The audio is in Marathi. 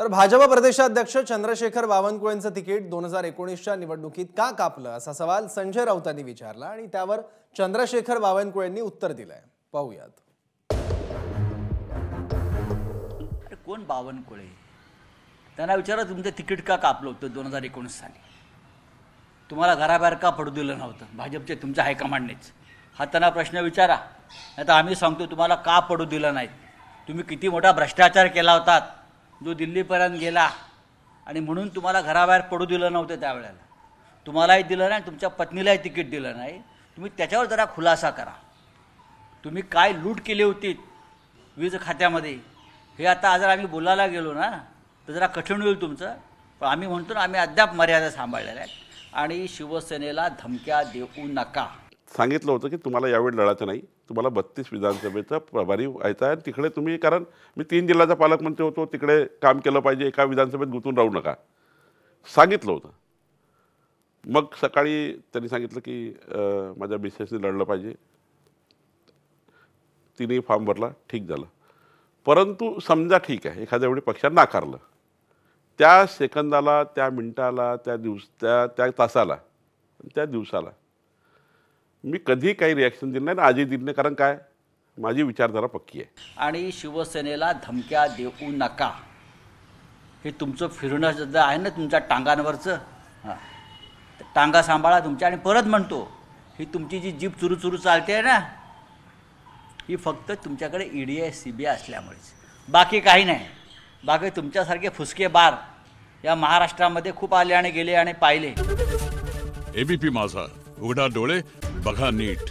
तर भाजप प्रदेशाध्यक्ष चंद्रशेखर बावनकुळेंचं तिकीट दोन हजार एकोणीसच्या निवडणुकीत का कापलं असा सवाल संजय राऊतांनी विचारला आणि त्यावर चंद्रशेखर बावनकुळेंनी उत्तर दिलंय पाहूयात कोण बावनकुळे त्यांना विचारा तुमचं तिकीट का कापलं होतं दोन हजार एकोणीस साली तुम्हाला घराबाहेर का पडू दिलं नव्हतं भाजपचे तुमच्या हायकमांडनेच हा त्यांना प्रश्न विचारा आता आम्ही सांगतो तुम्हाला का पडू दिलं नाही तुम्ही किती मोठा भ्रष्टाचार केला होता जो दिल्लीपर्यंत गेला आणि म्हणून तुम्हाला घराबाहेर पडू दिलं नव्हतं त्यावेळेला तुम्हालाही दिलं नाही तुमच्या पत्नीलाही तिकीट दिलं नाही तुम्ही त्याच्यावर जरा खुलासा करा तुम्ही काय लूट केली होती वीज खात्यामध्ये हे आता जर आम्ही बोलायला गेलो ना तर जरा कठीण होईल तुमचं पण आम्ही म्हणतो ना आम्ही अद्याप मर्यादा सांभाळलेल्या आहेत आणि शिवसेनेला धमक्या देऊ नका सांगितलं होतं की तुम्हाला यावेळी लढायचं नाही तुम्हाला बत्तीस विधानसभेचं प्रभारी व्हायचं आहे तिकडे तुम्ही कारण मी तीन जिल्ह्याचा पालकमंत्री होतो तिकडे काम केलं पाहिजे एका विधानसभेत गुंतून राहू नका सांगितलं होतं मग सकाळी त्यांनी सांगितलं की माझ्या बिसेसने लढलं पाहिजे तिने फॉर्म भरला ठीक झालं परंतु समजा ठीक आहे एखाद्या वेळी पक्षात नाकारलं त्या सेकंदाला त्या मिनटाला त्या दिवस त्या त्या तासाला त्या दिवसाला मी कधी काही रिॲक्शन दिलं नाही ना आजही दिलं नाही कारण काय माझी विचारधारा पक्की आहे आणि शिवसेनेला धमक्या देऊ नका हे तुमचं फिरणं जर आहे ना तुमच्या टांगांवरचं हां टांगा सांभाळा तुमच्या आणि परत म्हणतो ही तुमची जी जीप चुरू चुरू चालते आहे ना ही फक्त तुमच्याकडे D I C B I असल्यामुळेच बाकी काही नाही बाकी तुमच्यासारखे फुसके बार या महाराष्ट्रामध्ये खूप आले आणि गेले आणि पाहिले एबीपी माझा उघडा डोळे बघा नीट